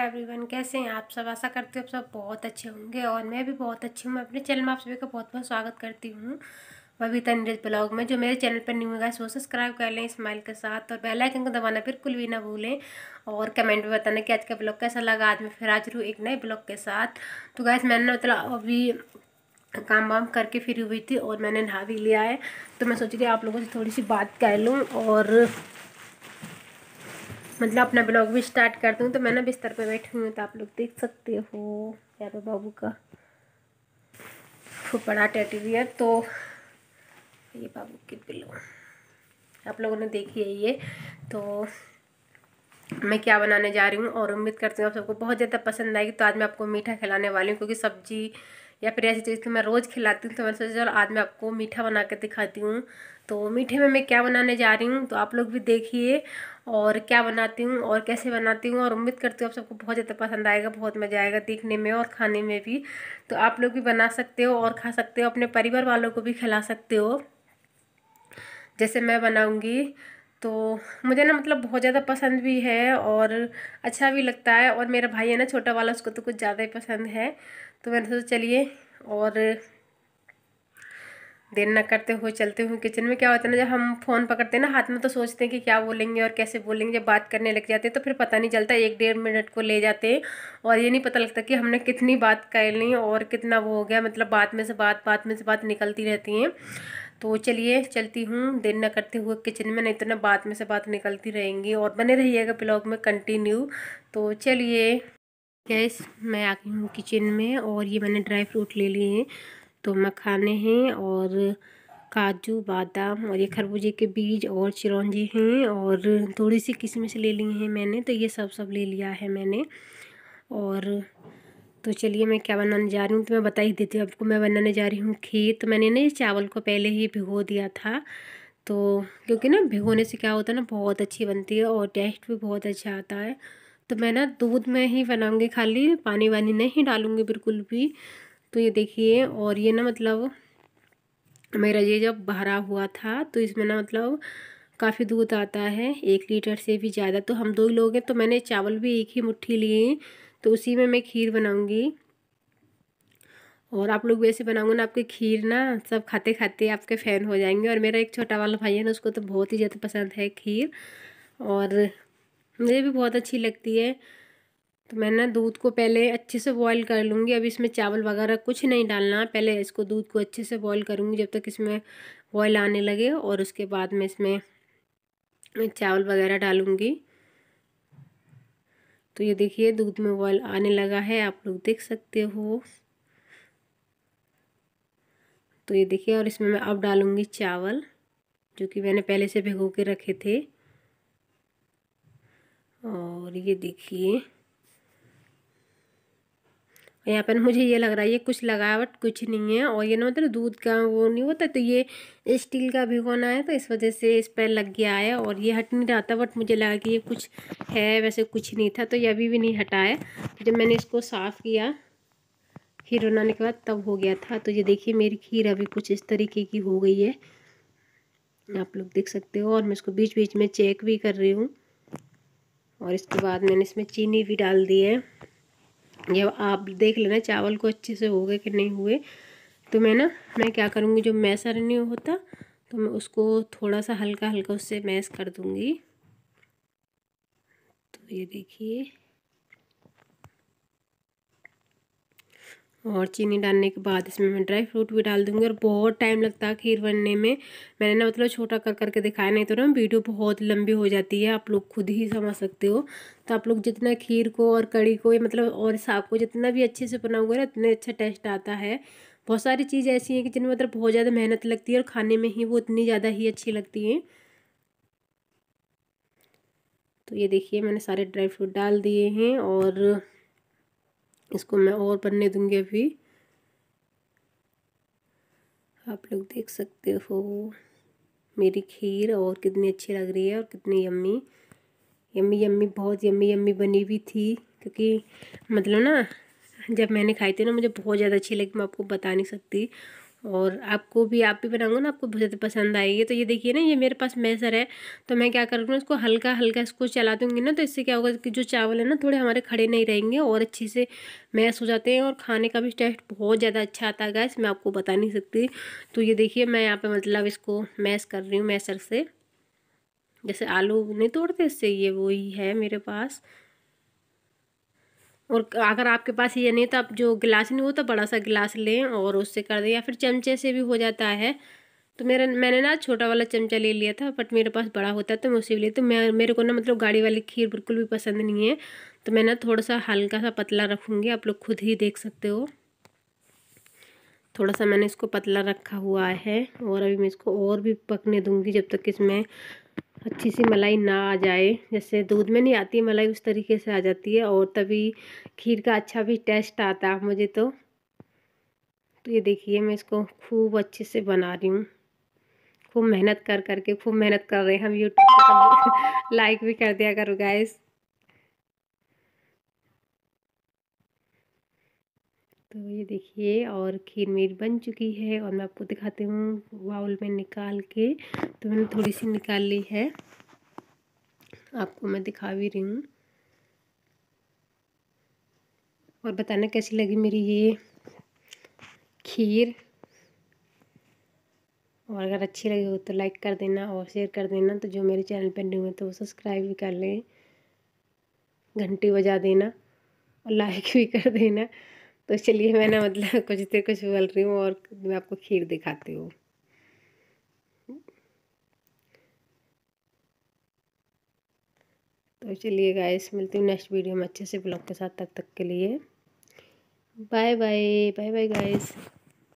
everyone कैसे हैं आप सब आशा करते हो आप सब बहुत अच्छे होंगे और मैं भी बहुत अच्छी हूँ मैं अपने चैनल में आप सभी का बहुत बहुत स्वागत करती हूँ बबीता नीरज ब्लॉग में जो मेरे चैनल पर न्यू है वो सब्सक्राइब कर लें स्माइल के साथ और बेल आइकन को दबाना बिल्कुल भी ना भूलें और कमेंट में बताना कि आज का ब्लॉग कैसा लगा आज मैं फिर आज रू एक नए ब्लॉग के साथ तो गैस मैंने मतलब अभी काम वाम करके फिरी हुई थी और मैंने नहा भी लिया है तो मैं सोच रही आप लोगों से थोड़ी सी बात कर लूँ और मतलब अपना ब्लॉग भी स्टार्ट कर दूँ तो मैं ना बिस्तर पर बैठी हुई तो आप लोग देख सकते हो यार बाबू का बड़ा है तो ये बाबू की बिलो आप लोगों ने देखी है ये तो मैं क्या बनाने जा रही हूँ और उम्मीद करती हूँ आप सबको बहुत ज़्यादा पसंद आएगी तो आज मैं आपको मीठा खिलाने वाली हूँ क्योंकि सब्जी या फिर ऐसी चीज़ तो मैं रोज़ खिलाती हूँ तो मैंने सोचा चलो आज मैं आपको मीठा बना कर दिखाती हूँ तो मीठे में मैं क्या बनाने जा रही हूँ तो आप लोग भी देखिए और क्या बनाती हूँ और कैसे बनाती हूँ और उम्मीद करती हूँ आप सबको बहुत ज़्यादा पसंद आएगा बहुत मज़ा आएगा देखने में और खाने में भी तो आप लोग भी बना सकते हो और खा सकते हो अपने परिवार वालों को भी खिला सकते हो जैसे मैं बनाऊँगी तो मुझे ना मतलब बहुत ज़्यादा पसंद भी है और अच्छा भी लगता है और मेरा भाई है ना छोटा वाला उसको तो कुछ ज़्यादा ही पसंद है तो मैंने सोचा चलिए और देर ना करते हुए चलते हुए किचन में क्या होता है ना जब हम फ़ोन पकड़ते हैं ना हाथ में तो सोचते हैं कि क्या बोलेंगे और कैसे बोलेंगे जब बात करने लग जाते हैं तो फिर पता नहीं चलता एक डेढ़ मिनट को ले जाते हैं और ये नहीं पता लगता कि हमने कितनी बात कर ली और कितना वो हो गया मतलब बात में से बात बात में से बात निकलती रहती हैं तो चलिए चलती हूँ देर न करते हुए किचन में नहीं तो ना बाद में से बात निकलती रहेंगी और बने रहिएगा ब्लॉग में कंटिन्यू तो चलिए गैस मैं आ गई हूँ किचन में और ये मैंने ड्राई फ्रूट ले लिए हैं तो मखाने हैं और काजू बादाम और ये खरबूजे के बीज और चिरौंजी हैं और थोड़ी सी से ले ली हैं मैंने तो ये सब सब ले लिया है मैंने और तो चलिए मैं क्या बनाने जा रही हूँ तो मैं बता ही देती हूँ आपको मैं बनाने जा रही हूँ खीर तो मैंने ना चावल को पहले ही भिगो दिया था तो क्योंकि ना भिगोने से क्या होता है ना बहुत अच्छी बनती है और टेस्ट भी बहुत अच्छा आता है तो मैं ना दूध में ही बनाऊँगी खाली पानी वानी नहीं डालूँगी बिल्कुल भी तो ये देखिए और ये ना मतलब मेरा ये जब भरा हुआ था तो इसमें ना मतलब काफ़ी दूध आता है एक लीटर से भी ज़्यादा तो हम दो लोग हैं तो मैंने चावल भी एक ही मुट्ठी लिए तो उसी में मैं खीर बनाऊँगी और आप लोग वैसे बनाऊंगा ना आपके खीर ना सब खाते खाते आपके फ़ैन हो जाएंगे और मेरा एक छोटा वाला भाई है ना उसको तो बहुत ही ज़्यादा पसंद है खीर और मुझे भी बहुत अच्छी लगती है तो मैं ना दूध को पहले अच्छे से बॉईल कर लूँगी अब इसमें चावल वगैरह कुछ नहीं डालना पहले इसको दूध को अच्छे से बॉईल करूँगी जब तक इसमें बॉयल आने लगे और उसके बाद में इसमें चावल वगैरह डालूँगी तो ये देखिए दूध में बॉयल आने लगा है आप लोग देख सकते हो तो ये देखिए और इसमें मैं अब डालूँगी चावल जो कि मैंने पहले से भिगो के रखे थे और ये देखिए यहाँ पर मुझे ये लग रहा है ये कुछ लगावट कुछ नहीं है और ये ना मतलब दूध का वो नहीं होता तो ये स्टील का भिगोना है तो इस वजह से इस पर लग गया है और ये हट नहीं रहा था बट मुझे लगा कि ये कुछ है वैसे कुछ नहीं था तो ये अभी भी नहीं हटा है तो जब मैंने इसको साफ़ किया खीर बनाने के बाद तब हो गया था तो ये देखिए मेरी खीर अभी कुछ इस तरीके की हो गई है आप लोग देख सकते हो और मैं इसको बीच बीच में चेक भी कर रही हूँ और इसके बाद मैंने इसमें चीनी भी डाल दी है ये आप देख लेना चावल को अच्छे से हो गए कि नहीं हुए तो मैं ना मैं क्या करूँगी जो मैसर नहीं होता तो मैं उसको थोड़ा सा हल्का हल्का उससे मैस कर दूँगी तो ये देखिए और चीनी डालने के बाद इसमें मैं ड्राई फ्रूट भी डाल दूँगी और बहुत टाइम लगता है खीर बनने में मैंने ना मतलब छोटा कर करके दिखाया नहीं तो ना वीडियो बहुत लंबी हो जाती है आप लोग खुद ही समझ सकते हो तो आप लोग जितना खीर को और कड़ी को मतलब और साग को जितना भी अच्छे से बनाओगे ना उतना अच्छा टेस्ट आता है बहुत सारी चीज़ ऐसी हैं कि जिनमें मतलब बहुत ज़्यादा मेहनत लगती है और खाने में ही वो इतनी ज़्यादा ही अच्छी लगती हैं तो ये देखिए मैंने सारे ड्राई फ्रूट डाल दिए हैं और इसको मैं और बनने दूंगी अभी आप लोग देख सकते हो मेरी खीर और कितनी अच्छी लग रही है और कितनी यम्मी यम्मी यम्मी बहुत यम्मी यम्मी बनी हुई थी क्योंकि मतलब ना जब मैंने खाई थी ना मुझे बहुत ज़्यादा अच्छी लगी मैं आपको बता नहीं सकती और आपको भी आप भी बनाऊंगा ना आपको बहुत ज़्यादा पसंद आएगी तो ये देखिए ना ये मेरे पास मैसर है तो मैं क्या करूँगी इसको हल्का हल्का इसको चला दूँगी ना तो इससे क्या होगा कि जो चावल है ना थोड़े हमारे खड़े नहीं रहेंगे और अच्छे से मैस हो जाते हैं और खाने का भी टेस्ट बहुत ज़्यादा अच्छा आता है गैस मैं आपको बता नहीं सकती तो ये देखिए मैं यहाँ पर मतलब इसको मैस कर रही हूँ मैसर से जैसे आलू नहीं तोड़ते इससे ये वही है मेरे पास और अगर आपके पास ये नहीं तो आप जो गिलास नहीं हो तो बड़ा सा गिलास लें और उससे कर दें या फिर चमचे से भी हो जाता है तो मेरा मैंने ना छोटा वाला चमचा ले लिया था बट मेरे पास बड़ा होता है तो मैं उसे भी लेती तो मैं मेरे को ना मतलब गाड़ी वाली खीर बिल्कुल भी पसंद नहीं है तो मैं ना थोड़ा सा हल्का सा पतला रखूँगी आप लोग खुद ही देख सकते हो थोड़ा सा मैंने इसको पतला रखा हुआ है और अभी मैं इसको और भी पकने दूँगी जब तक इसमें अच्छी सी मलाई ना आ जाए जैसे दूध में नहीं आती मलाई उस तरीके से आ जाती है और तभी खीर का अच्छा भी टेस्ट आता है मुझे तो तो ये देखिए मैं इसको खूब अच्छे से बना रही हूँ खूब मेहनत कर करके खूब मेहनत कर रहे हैं हम यूट्यूब पर लाइक भी कर दिया करो गाइस तो ये देखिए और खीर मेरी बन चुकी है और मैं आपको दिखाती हूँ बाउल में निकाल के तो मैंने थोड़ी सी निकाल ली है आपको मैं दिखा भी रही हूँ और बताना कैसी लगी मेरी ये खीर और अगर अच्छी लगी हो तो लाइक कर देना और शेयर कर देना तो जो मेरे चैनल पर न्यू है तो वो सब्सक्राइब भी कर लें घंटी बजा देना और लाइक भी कर देना तो चलिए मैं ना मतलब कुछ देर कुछ बोल रही हूँ और मैं आपको खीर दिखाती हूँ तो चलिए गाइस मिलती हूँ नेक्स्ट वीडियो में अच्छे से ब्लॉग के साथ तब तक, तक के लिए bye bye bye bye guys